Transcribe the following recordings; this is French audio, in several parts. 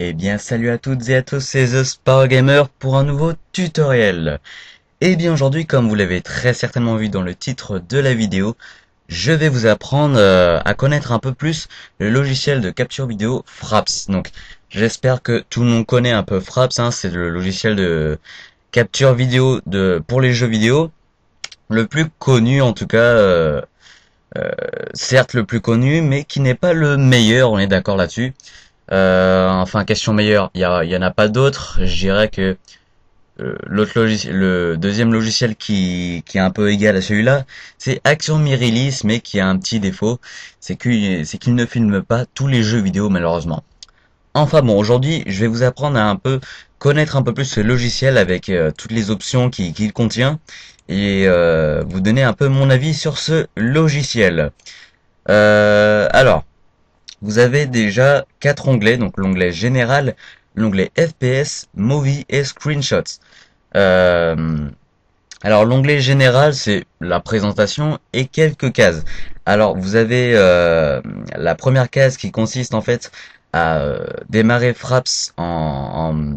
Eh bien salut à toutes et à tous, c'est The pour un nouveau tutoriel. Eh bien aujourd'hui, comme vous l'avez très certainement vu dans le titre de la vidéo, je vais vous apprendre euh, à connaître un peu plus le logiciel de capture vidéo Fraps. Donc j'espère que tout le monde connaît un peu Fraps, hein, c'est le logiciel de capture vidéo de pour les jeux vidéo, le plus connu en tout cas, euh, euh, certes le plus connu, mais qui n'est pas le meilleur, on est d'accord là-dessus. Euh, enfin, question meilleure, il y, en a pas d'autres. Je dirais que euh, l'autre le deuxième logiciel qui, est un peu égal à celui-là, c'est Action Mirilis, mais qui a un petit défaut, c'est qu'il ne filme pas tous les jeux vidéo malheureusement. Enfin bon, aujourd'hui, je vais vous apprendre à un peu connaître un peu plus ce logiciel avec euh, toutes les options qu'il contient et euh, vous donner un peu mon avis sur ce logiciel. alors, vous avez déjà quatre onglets, donc l'onglet général, l'onglet FPS, Movie et Screenshots. Euh, alors l'onglet général, c'est la présentation et quelques cases. Alors vous avez euh, la première case qui consiste en fait à euh, démarrer Fraps en,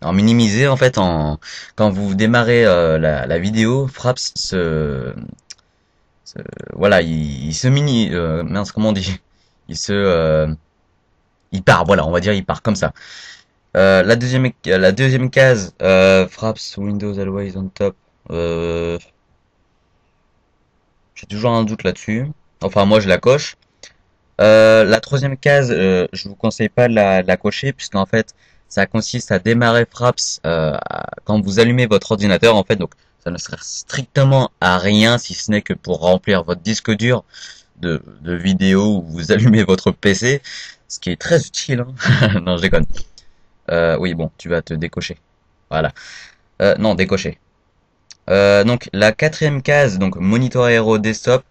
en, en, minimisé fait en quand vous démarrez la, la, vidéo Fraps se, voilà il, il se mini mince comment on dit il se, euh, il part. Voilà, on va dire il part comme ça. Euh, la deuxième, la deuxième case, euh, Fraps Windows Always on top. J'ai toujours un doute là-dessus. Enfin, moi, je la coche. la troisième case, je vous conseille pas de la, la cocher puisqu'en fait, ça consiste à démarrer Fraps quand vous allumez votre ordinateur. En fait, donc ça ne sert strictement à rien si ce n'est que pour remplir votre disque dur de, de vidéos où vous allumez votre PC, ce qui est très utile. Hein. non, je déconne. Euh, oui, bon, tu vas te décocher. Voilà. Euh, non, décocher. Euh, donc la quatrième case, donc Monitor aéro Desktop,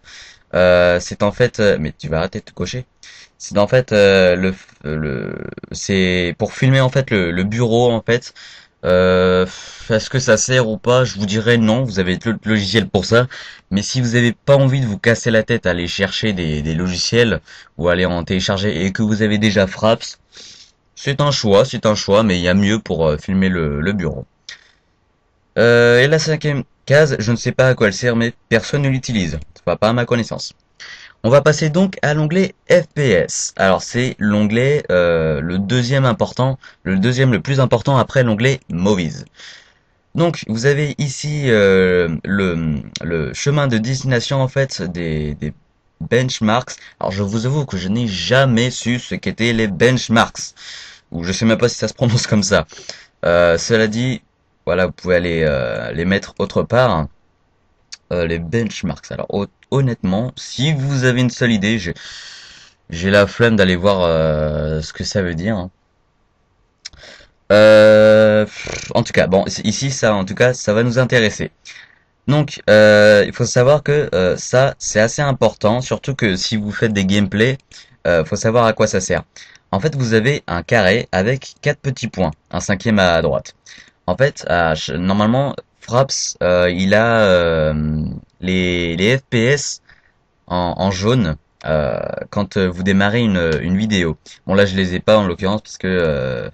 c'est en fait, mais tu vas arrêter de te cocher. C'est en fait le, le c'est pour filmer en fait le, le bureau en fait euh, Est-ce que ça sert ou pas Je vous dirais non, vous avez le logiciel pour ça. Mais si vous n'avez pas envie de vous casser la tête à aller chercher des, logiciels ou aller en télécharger et que vous avez déjà Fraps, c'est un choix, c'est un choix, mais il y a mieux pour euh, filmer le, bureau. Euh, et la cinquième case, je ne sais pas à quoi elle sert, mais personne ne l'utilise. Enfin, pas à ma connaissance. On va passer donc à l'onglet FPS. Alors c'est l'onglet euh, le deuxième important, le deuxième le plus important après l'onglet Movies. Donc vous avez ici euh, le, le, chemin de destination en fait des, des benchmarks. Alors je vous avoue que je n'ai jamais su ce qu'étaient les benchmarks. Ou je sais même pas si ça se prononce comme ça. Euh, cela dit, voilà, vous pouvez aller les mettre autre part. Euh, les benchmarks. Alors honnêtement, si vous avez une seule idée, j'ai la flemme d'aller voir euh, ce que ça veut dire. Hein. Euh, en tout cas, bon, ici ça, en tout cas, ça va nous intéresser. Donc, il faut savoir que ça, c'est assez important, surtout que si vous faites des gameplays, euh, faut savoir à quoi ça sert. En fait, vous avez un carré avec quatre petits points, un cinquième à droite. En fait, normalement, Fraps, euh, il a euh, les, FPS en, jaune. Euh, quand vous démarrez une, vidéo. Bon là je les ai pas en l'occurrence parce que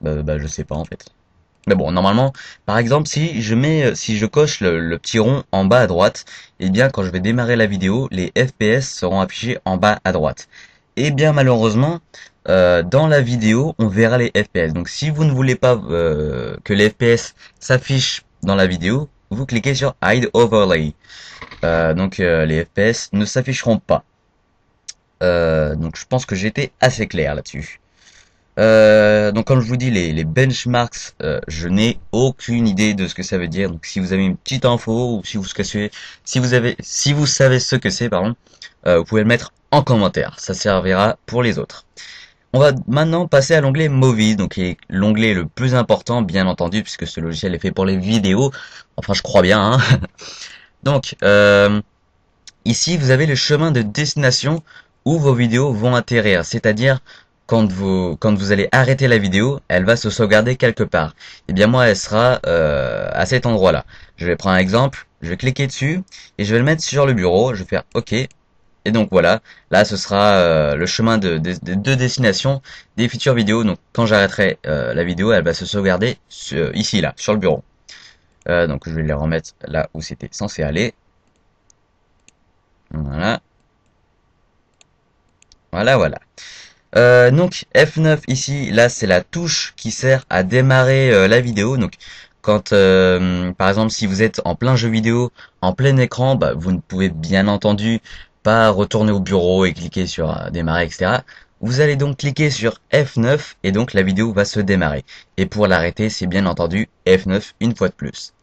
bah, bah, je sais pas en fait. Mais bon normalement par exemple si je mets si je coche le, petit rond en bas à droite, et eh bien quand je vais démarrer la vidéo les FPS seront affichés en bas à droite. Et eh bien malheureusement euh, dans la vidéo, on verra les FPS. Donc si vous ne voulez pas euh, que les FPS s'affichent dans la vidéo, vous cliquez sur Hide Overlay. Euh, donc les FPS ne s'afficheront pas. donc je pense que j'étais assez clair là-dessus. donc comme je vous dis, les, les benchmarks, je n'ai aucune idée de ce que ça veut dire. Donc si vous avez une petite info ou si vous savez, si vous avez, si vous savez ce que c'est, pardon, vous pouvez le mettre en commentaire. Ça servira pour les autres. On va maintenant passer à l'onglet Movie, donc est l'onglet le plus important, bien entendu, puisque ce logiciel est fait pour les vidéos. Enfin, je crois bien. Hein. donc, euh, ici, vous avez le chemin de destination où vos vidéos vont atterrir, c'est-à-dire quand vous, quand vous allez arrêter la vidéo, elle va se sauvegarder quelque part. Et eh bien moi, elle sera euh, à cet endroit-là. Je vais prendre un exemple, je vais cliquer dessus et je vais le mettre sur le bureau. Je vais faire OK, et donc voilà, là ce sera euh, le chemin de, deux destinations des futures vidéos. Donc quand j'arrêterai euh, la vidéo, elle va se sauvegarder ici, là, sur le bureau. Euh, donc je vais les remettre là où c'était censé aller. Voilà. Voilà, voilà. donc F9 ici, là c'est la touche qui sert à démarrer la vidéo. Donc quand par exemple si vous êtes en plein jeu vidéo, en plein écran, bah, vous ne pouvez bien entendu pas retourner au bureau et cliquer sur euh, démarrer, etc. Vous allez donc cliquer sur F9 et donc la vidéo va se démarrer. Et pour l'arrêter, c'est bien entendu F9 une fois de plus.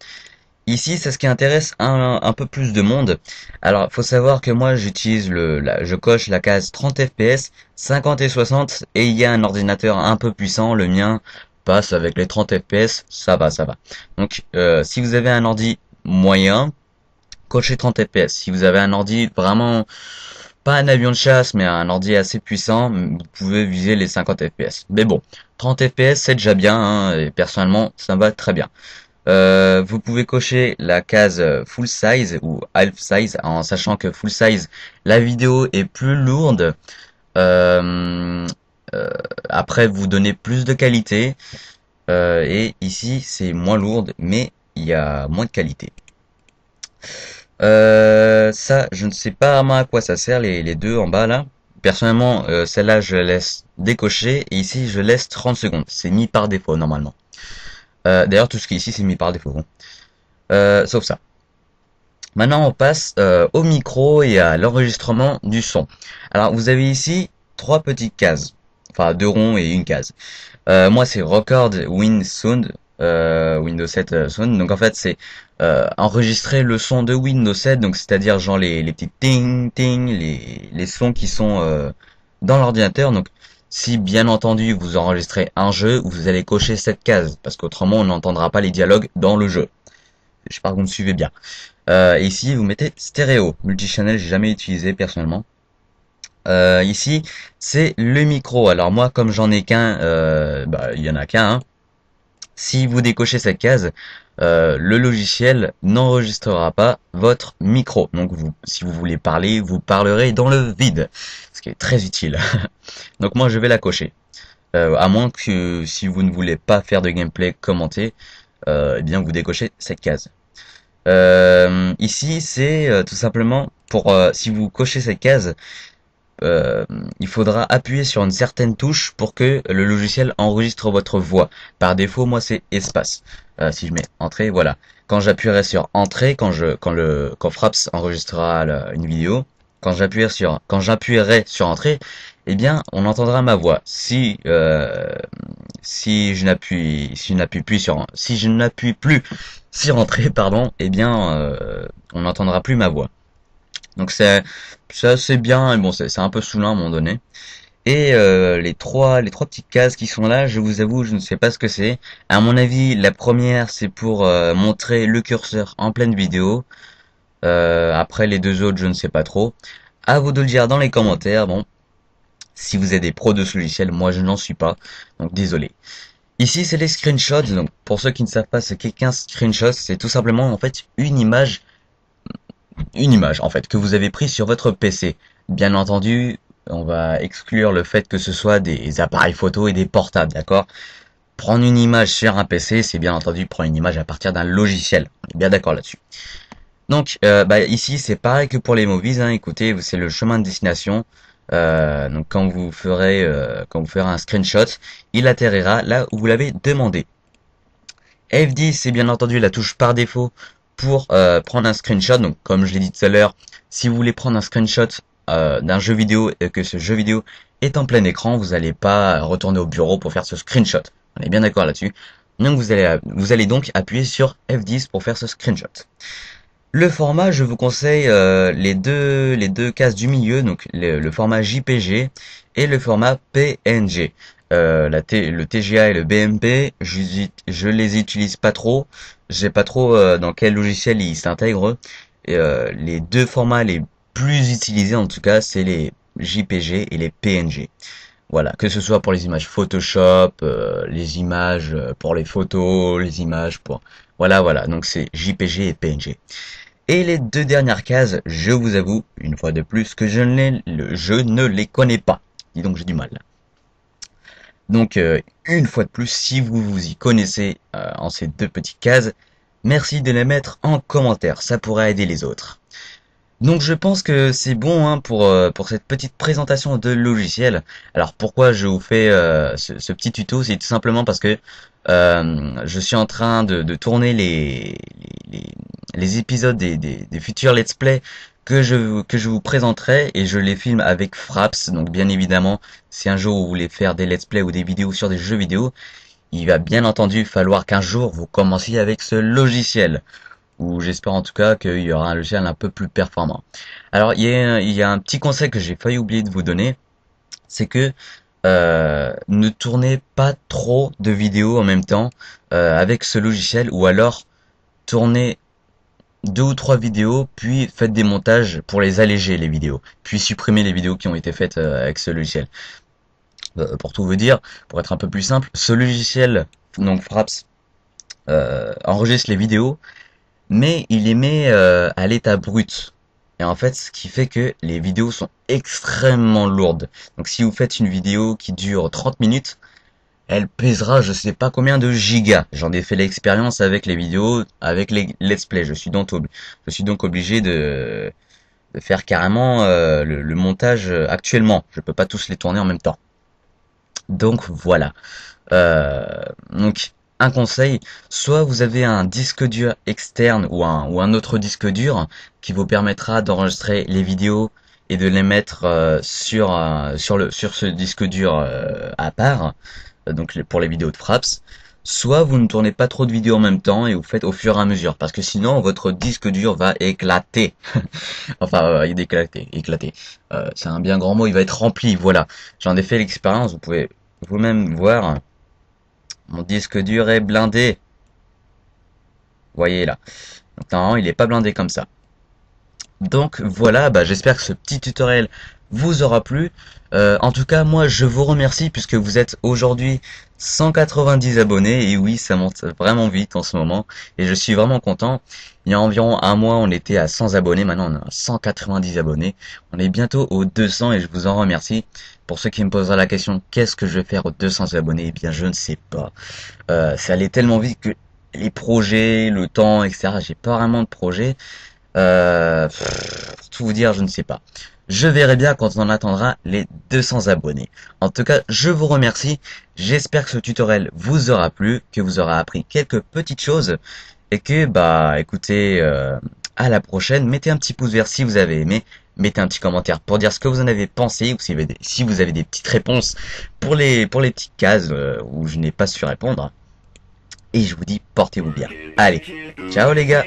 Ici, c'est ce qui intéresse un, peu plus de monde. Alors, faut savoir que moi, j'utilise le, je coche la case 30 fps, 50 et 60, et il y a un ordinateur un peu puissant, le mien passe avec les 30 fps, ça va, ça va. Donc, euh, si vous avez un ordi moyen, cocher 30 fps. Si vous avez un ordi vraiment pas un avion de chasse, mais un ordi assez puissant, vous pouvez viser les 50 fps. Mais bon, 30 fps c'est déjà bien, hein, et personnellement ça va très bien. Euh, vous pouvez cocher la case full size ou half size en sachant que full size la vidéo est plus lourde euh, euh, après vous donnez plus de qualité et ici c'est moins lourde mais il y a moins de qualité euh, ça, je ne sais pas à quoi ça sert, les, deux en bas là. Personnellement, euh, celle-là, je laisse décocher. Et ici, je laisse 30 secondes. C'est mis par défaut, normalement. Euh, d'ailleurs, tout ce qui est ici, c'est mis par défaut. Hein. Euh, sauf ça. Maintenant, on passe au micro et à l'enregistrement du son. Alors, vous avez ici trois petites cases. Enfin, deux ronds et une case. moi, c'est Record Wind Sound. Euh, Windows 7 euh, Sound. Donc en fait, c'est euh, enregistrer le son de Windows 7, donc c'est-à-dire genre les, les petits ting ting, les, les sons qui sont dans l'ordinateur. Donc si bien entendu vous enregistrez un jeu, vous allez cocher cette case parce qu'autrement on n'entendra pas les dialogues dans le jeu. je que vous me suivez bien. ici vous mettez stéréo, multichannel, j'ai jamais utilisé personnellement. ici, c'est le micro. Alors moi, comme j'en ai qu'un, bah, il y en a qu'un. Hein. Si vous décochez cette case, euh, le logiciel n'enregistrera pas votre micro. Donc vous, si vous voulez parler, vous parlerez dans le vide, ce qui est très utile. Donc moi je vais la cocher. Euh, à moins que si vous ne voulez pas faire de gameplay commenté, euh, eh bien vous décochez cette case. ici c'est tout simplement pour si vous cochez cette case, euh, il faudra appuyer sur une certaine touche pour que le logiciel enregistre votre voix. Par défaut, moi c'est espace. Euh, si je mets entrée, voilà. Quand j'appuierai sur entrée, quand je quand le quand Fraps enregistrera une vidéo, quand j'appuierai sur quand j'appuierai sur entrée, eh bien on entendra ma voix. Si euh, si je n'appuie si je n'appuie plus sur si je n'appuie plus sur entrée, pardon, eh bien on n'entendra plus ma voix. Donc c'est assez bien, bon c'est un peu saoulant hein, à un moment donné. Et euh, les trois les trois petites cases qui sont là, je vous avoue, je ne sais pas ce que c'est. À mon avis, la première c'est pour euh, montrer le curseur en pleine vidéo. Euh, après les deux autres, je ne sais pas trop. À vous de le dire dans les commentaires. Bon, si vous êtes des pros de ce logiciel, moi je n'en suis pas, donc désolé. Ici, c'est les screenshots. Donc, pour ceux qui ne savent pas ce qu'est qu'un screenshot, c'est tout simplement en fait une image une image en fait que vous avez prise sur votre PC. Bien entendu, on va exclure le fait que ce soit des appareils photo et des portables, d'accord Prendre une image sur un PC, c'est bien entendu prendre une image à partir d'un logiciel. On est bien d'accord là-dessus. Donc euh, bah, ici c'est pareil que pour les movies, hein. écoutez, c'est le chemin de destination. Euh, donc quand vous ferez euh, quand vous ferez un screenshot, il atterrira là où vous l'avez demandé. F10 c'est bien entendu la touche par défaut pour euh, prendre un screenshot. Donc comme je l'ai dit tout à l'heure, si vous voulez prendre un screenshot euh, d'un jeu vidéo et que ce jeu vidéo est en plein écran, vous n'allez pas retourner au bureau pour faire ce screenshot. On est bien d'accord là-dessus. Donc vous allez, vous allez donc appuyer sur F10 pour faire ce screenshot. Le format, je vous conseille euh, les deux les deux cases du milieu, donc le, format JPG et le format PNG. Euh, la le TGA et le BMP, je, je les utilise pas trop. Je sais pas trop euh, dans quel logiciel ils s'intègrent. Euh, les deux formats les plus utilisés en tout cas, c'est les JPG et les PNG. Voilà, que ce soit pour les images Photoshop, les images pour les photos, les images pour... Voilà, voilà, donc c'est JPG et PNG. Et les deux dernières cases, je vous avoue, une fois de plus, que je ne les, je ne les connais pas. Dis donc, j'ai du mal. Donc, euh, une fois de plus, si vous vous y connaissez euh, en ces deux petites cases, merci de les mettre en commentaire, ça pourrait aider les autres. Donc je pense que c'est bon hein, pour, euh, pour cette petite présentation de logiciel. Alors pourquoi je vous fais ce, petit tuto C'est tout simplement parce que je suis en train de, tourner les, les, épisodes des, futurs Let's Play que je, que je vous présenterai et je les filme avec Fraps. Donc bien évidemment, si un jour vous voulez faire des let's play ou des vidéos sur des jeux vidéo, il va bien entendu falloir qu'un jour vous commenciez avec ce logiciel. Ou j'espère en tout cas qu'il y aura un logiciel un peu plus performant. Alors il y a, il un petit conseil que j'ai failli oublier de vous donner, c'est que euh, ne tournez pas trop de vidéos en même temps euh, avec ce logiciel ou alors tournez deux ou trois vidéos, puis faites des montages pour les alléger les vidéos, puis supprimez les vidéos qui ont été faites euh, avec ce logiciel. Euh, pour tout vous dire, pour être un peu plus simple, ce logiciel, donc Fraps, euh, enregistre les vidéos, mais il les met à l'état brut. Et en fait, ce qui fait que les vidéos sont extrêmement lourdes. Donc si vous faites une vidéo qui dure 30 minutes, elle pèsera je sais pas combien de gigas. J'en ai fait l'expérience avec les vidéos, avec les let's play. Je suis donc, je suis donc obligé de, faire carrément euh, le, montage euh, actuellement. Je peux pas tous les tourner en même temps. Donc voilà. Euh, donc un conseil, soit vous avez un disque dur externe ou un, ou un autre disque dur qui vous permettra d'enregistrer les vidéos et de les mettre sur, sur, le, sur ce disque dur à part donc pour les vidéos de Fraps, soit vous ne tournez pas trop de vidéos en même temps et vous faites au fur et à mesure parce que sinon votre disque dur va éclater enfin euh, il est éclaté euh, c'est un bien grand mot il va être rempli voilà j'en ai fait l'expérience vous pouvez vous-même voir mon disque dur est blindé voyez là Non, il n'est pas blindé comme ça donc voilà bah, j'espère que ce petit tutoriel vous aura plu. Euh, en tout cas, moi, je vous remercie puisque vous êtes aujourd'hui 190 abonnés. Et oui, ça monte vraiment vite en ce moment. Et je suis vraiment content. Il y a environ un mois, on était à 100 abonnés. Maintenant, on a 190 abonnés. On est bientôt aux 200 et je vous en remercie. Pour ceux qui me poseront la question, qu'est-ce que je vais faire aux 200 abonnés Eh bien, je ne sais pas. Euh, ça allait tellement vite que les projets, le temps, etc. J'ai pas vraiment de projet. Euh, pour tout vous dire, je ne sais pas. Je verrai bien quand on attendra les 200 abonnés. En tout cas, je vous remercie. J'espère que ce tutoriel vous aura plu, que vous aurez appris quelques petites choses et que, bah, écoutez, euh, à la prochaine. Mettez un petit pouce vert si vous avez aimé. Mettez un petit commentaire pour dire ce que vous en avez pensé ou si vous avez des, petites réponses pour les, pour les petites cases euh, où je n'ai pas su répondre. Et je vous dis, portez-vous bien. Allez, ciao les gars